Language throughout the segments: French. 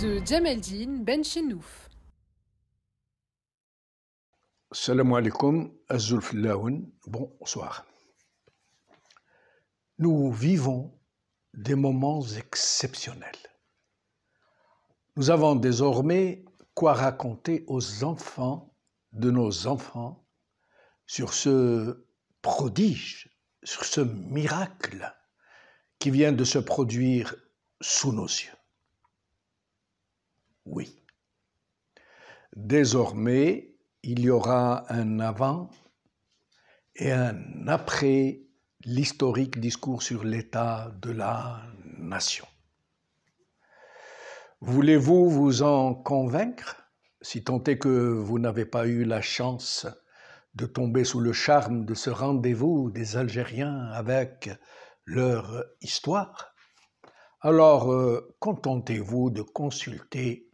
de jameldine Ben Salam alaikum, bonsoir. Nous vivons des moments exceptionnels. Nous avons désormais quoi raconter aux enfants de nos enfants sur ce prodige, sur ce miracle qui vient de se produire sous nos yeux. Oui. Désormais, il y aura un avant et un après l'historique discours sur l'état de la nation. Voulez-vous vous en convaincre, si tant est que vous n'avez pas eu la chance de tomber sous le charme de ce rendez-vous des Algériens avec leur histoire alors, euh, contentez-vous de consulter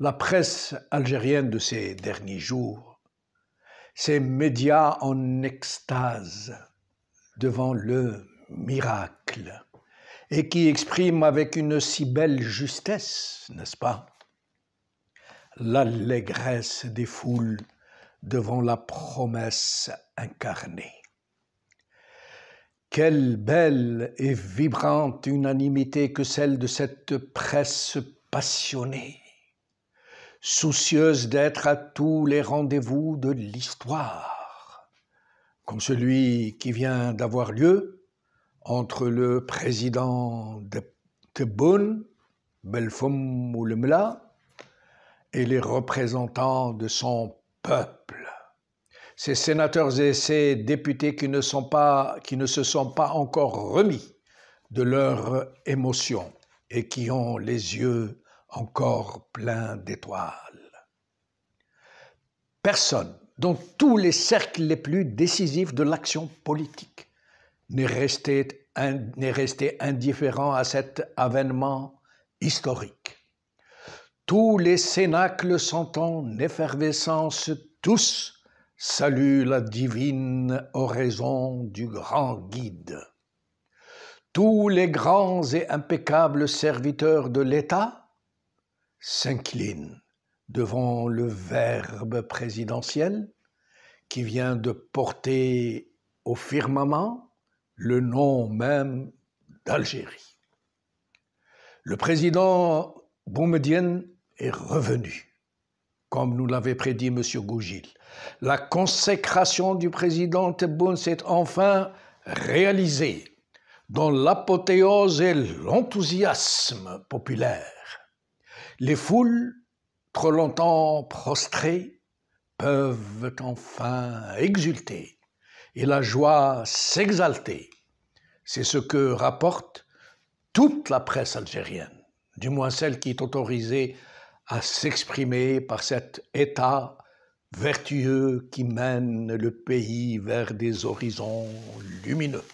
la presse algérienne de ces derniers jours, ces médias en extase devant le miracle, et qui expriment avec une si belle justesse, n'est-ce pas, l'allégresse des foules devant la promesse incarnée. Quelle belle et vibrante unanimité que celle de cette presse passionnée, soucieuse d'être à tous les rendez-vous de l'histoire, comme celui qui vient d'avoir lieu entre le président de Tebboune, Belfom Oulemla, et les représentants de son peuple ces sénateurs et ces députés qui ne, se sont pas encore remis de leur émotion et qui ont les yeux encore pleins d'étoiles. Personne, dans tous les cercles les plus décisifs de l'action politique, n'est resté, resté indifférent à cet avènement historique. Tous les cénacles sont en effervescence, tous Salut la divine oraison du grand guide. Tous les grands et impeccables serviteurs de l'État s'inclinent devant le Verbe présidentiel qui vient de porter au firmament le nom même d'Algérie. Le président Boumediene est revenu comme nous l'avait prédit M. Gougil. La consécration du président Tebboune s'est enfin réalisée dans l'apothéose et l'enthousiasme populaire. Les foules, trop longtemps prostrées, peuvent enfin exulter et la joie s'exalter. C'est ce que rapporte toute la presse algérienne, du moins celle qui est autorisée à s'exprimer par cet état vertueux qui mène le pays vers des horizons lumineux.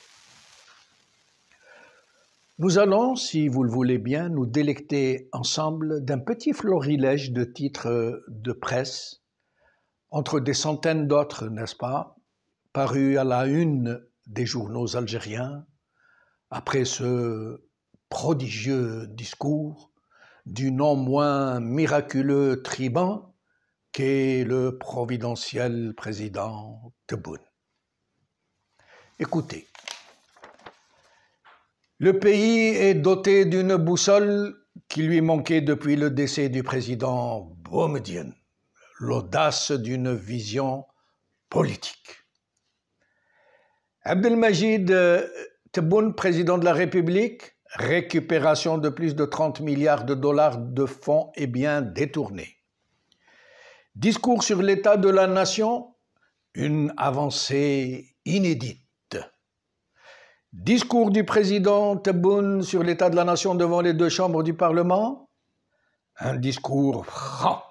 Nous allons, si vous le voulez bien, nous délecter ensemble d'un petit florilège de titres de presse, entre des centaines d'autres, n'est-ce pas, parus à la une des journaux algériens, après ce prodigieux discours du non moins miraculeux tribun qu'est le providentiel président Tebboune. Écoutez, le pays est doté d'une boussole qui lui manquait depuis le décès du président Boumedienne, l'audace d'une vision politique. Abdelmajid Tebboune, président de la République, récupération de plus de 30 milliards de dollars de fonds et bien détournés. Discours sur l'état de la nation, une avancée inédite. Discours du président Tebboune sur l'état de la nation devant les deux chambres du Parlement, un discours franc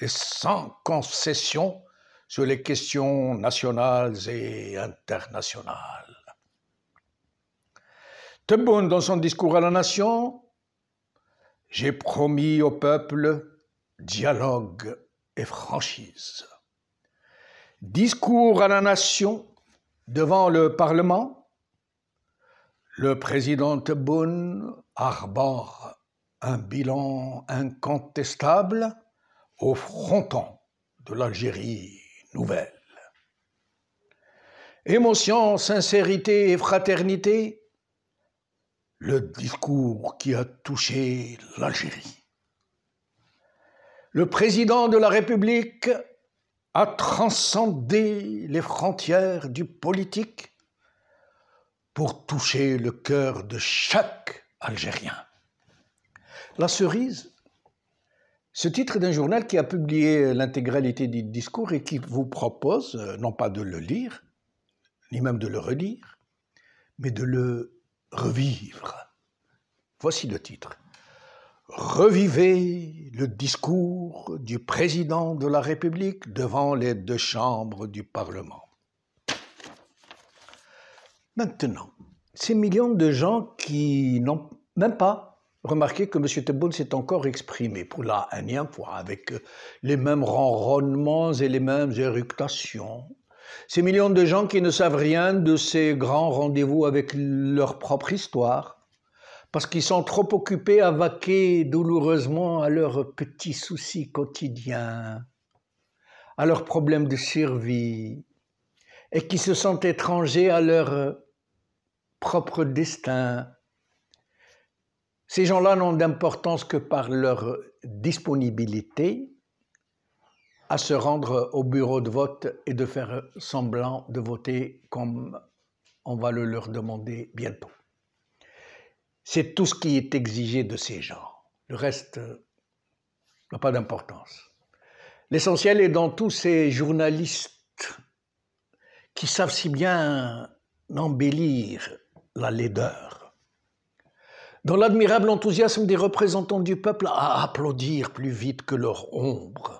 et sans concession sur les questions nationales et internationales. Tebboune, dans son discours à la nation, j'ai promis au peuple dialogue et franchise. Discours à la nation devant le Parlement, le président Tebboune arbore un bilan incontestable au fronton de l'Algérie nouvelle. Émotion, sincérité et fraternité le discours qui a touché l'Algérie. Le président de la République a transcendé les frontières du politique pour toucher le cœur de chaque Algérien. La cerise, ce titre d'un journal qui a publié l'intégralité du discours et qui vous propose, euh, non pas de le lire, ni même de le relire, mais de le revivre. Voici le titre. Revivez le discours du président de la République devant les deux chambres du Parlement. Maintenant, ces millions de gens qui n'ont même pas remarqué que M. Tebboune s'est encore exprimé pour la unième fois avec les mêmes ronronnements et les mêmes éructations, ces millions de gens qui ne savent rien de ces grands rendez-vous avec leur propre histoire, parce qu'ils sont trop occupés à vaquer douloureusement à leurs petits soucis quotidiens, à leurs problèmes de survie, et qui se sentent étrangers à leur propre destin. Ces gens-là n'ont d'importance que par leur disponibilité, à se rendre au bureau de vote et de faire semblant de voter comme on va le leur demander bientôt. C'est tout ce qui est exigé de ces gens. Le reste n'a pas d'importance. L'essentiel est dans tous ces journalistes qui savent si bien embellir la laideur. Dans l'admirable enthousiasme des représentants du peuple à applaudir plus vite que leur ombre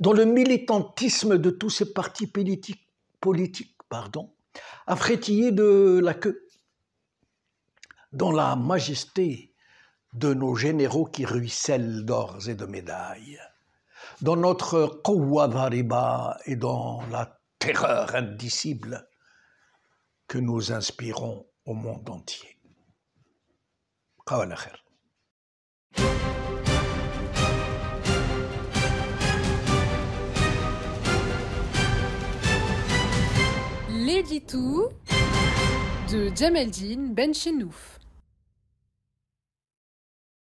dans le militantisme de tous ces partis politiques, politiques pardon, a de la queue, dans la majesté de nos généraux qui ruissellent d'or et de médailles, dans notre Qawwa et dans la terreur indicible que nous inspirons au monde entier. tout de Jamel Jean ben Chenouf.